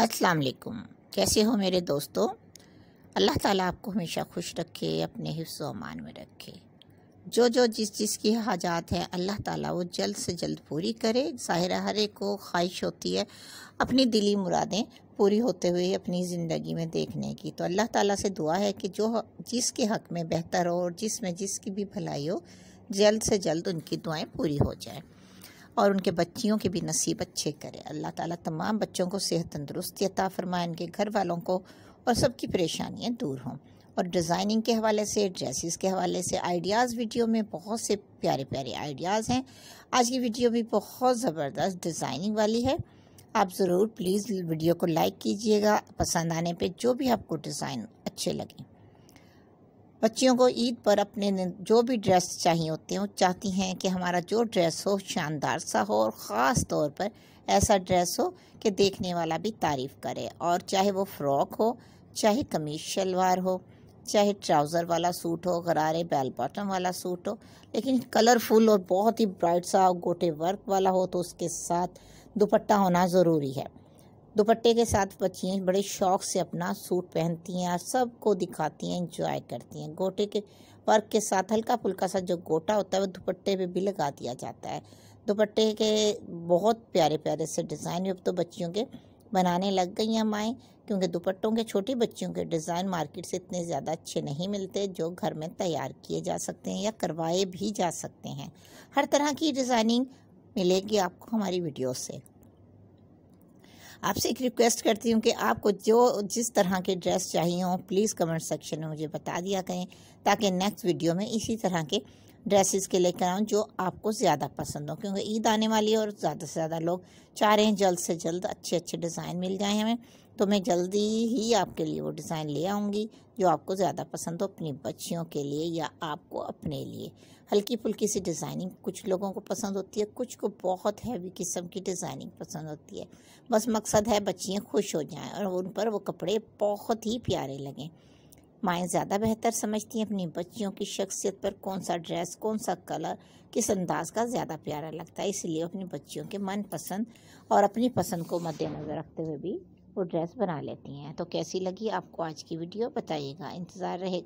अस्सलाम वालेकुम कैसे हो मेरे दोस्तों अल्लाह ताला आपको हमेशा खुश रखे अपने हिफ्स अमान में रखे जो जो जिस जिस की हाजात है अल्लाह ताला वो जल्द से जल्द पूरी करे ज़ाहिर हर एक को ख्वाहिश होती है अपनी दिली मुरादें पूरी होते हुए अपनी ज़िंदगी में देखने की तो अल्लाह ताला से दुआ है कि जो जिसके हक़ में बेहतर हो और जिसमें जिसकी भी भलाई हो जल्द से जल्द उनकी दुआएं पूरी हो जाएँ और उनके बच्चियों के भी नसीब अच्छे करे अल्लाह ताला तमाम बच्चों को सेहत तंदुरुस्ती अता फरमाए उनके घर वालों को और सबकी परेशानियाँ दूर हों और डिज़ाइनिंग के हवाले से ड्रेसिस के हवाले से आइडियाज़ वीडियो में बहुत से प्यारे प्यारे आइडियाज़ हैं आज की वीडियो भी बहुत ज़बरदस्त डिज़ाइनिंग वाली है आप ज़रूर प्लीज़ वीडियो को लाइक कीजिएगा पसंद आने पे जो भी आपको डिज़ाइन अच्छे लगें बच्चियों को ईद पर अपने जो भी ड्रेस चाहिए होते हैं वो चाहती हैं कि हमारा जो ड्रेस हो शानदार सा हो और ख़ास तौर पर ऐसा ड्रेस हो कि देखने वाला भी तारीफ़ करे और चाहे वो फ्रॉक हो चाहे कमीज शलवार हो चाहे ट्राउज़र वाला सूट हो गरारे बेल बॉटम वाला सूट हो लेकिन कलरफुल और बहुत ही ब्राइट सा गोटे वर्क वाला हो तो उसके साथ दुपट्टा होना ज़रूरी है दुपट्टे के साथ बच्चियाँ बड़े शौक से अपना सूट पहनती हैं और सबको दिखाती हैं इंजॉय करती हैं गोटे के वर्क के साथ हल्का फुल्का सा जो गोटा होता है वो दुपट्टे पे भी लगा दिया जाता है दुपट्टे के बहुत प्यारे प्यारे से डिज़ाइन अब तो बच्चियों के बनाने लग गई हैं माएँ क्योंकि दुपट्टों के छोटी बच्चियों के डिज़ाइन मार्केट से इतने ज़्यादा अच्छे नहीं मिलते जो घर में तैयार किए जा सकते हैं या करवाए भी जा सकते हैं हर तरह की डिज़ाइनिंग मिलेगी आपको हमारी वीडियो से आपसे एक रिक्वेस्ट करती हूँ कि आपको जो जिस तरह के ड्रेस चाहिए हों प्लीज़ कमेंट सेक्शन में मुझे बता दिया करें ताकि नेक्स्ट वीडियो में इसी तरह के ड्रेसेस के लेकर आऊँ जो आपको ज़्यादा पसंद हो क्योंकि ईद आने वाली है और ज़्यादा से ज़्यादा लोग चाह रहे हैं जल्द से जल्द अच्छे अच्छे डिज़ाइन मिल जाएँ हमें तो मैं जल्दी ही आपके लिए वो डिज़ाइन ले आऊँगी जो आपको ज़्यादा पसंद हो अपनी बच्चियों के लिए या आपको अपने लिए हल्की फुल्की सी डिज़ाइनिंग कुछ लोगों को पसंद होती है कुछ को बहुत हैवी किस्म की डिज़ाइनिंग पसंद होती है बस मकसद है बच्चियाँ खुश हो जाएँ और उन पर वो कपड़े बहुत ही प्यारे लगें माएँ ज़्यादा बेहतर समझती हैं अपनी बच्चियों की शख्सियत पर कौन सा ड्रेस कौन सा कलर किस अंदाज का ज़्यादा प्यारा लगता है इसलिए अपनी बच्चियों के मनपसंद और अपनी पसंद को मद्देनज़र रखते हुए भी वो ड्रेस बना लेती हैं तो कैसी लगी आपको आज की वीडियो बताइएगा इंतज़ार रहेगा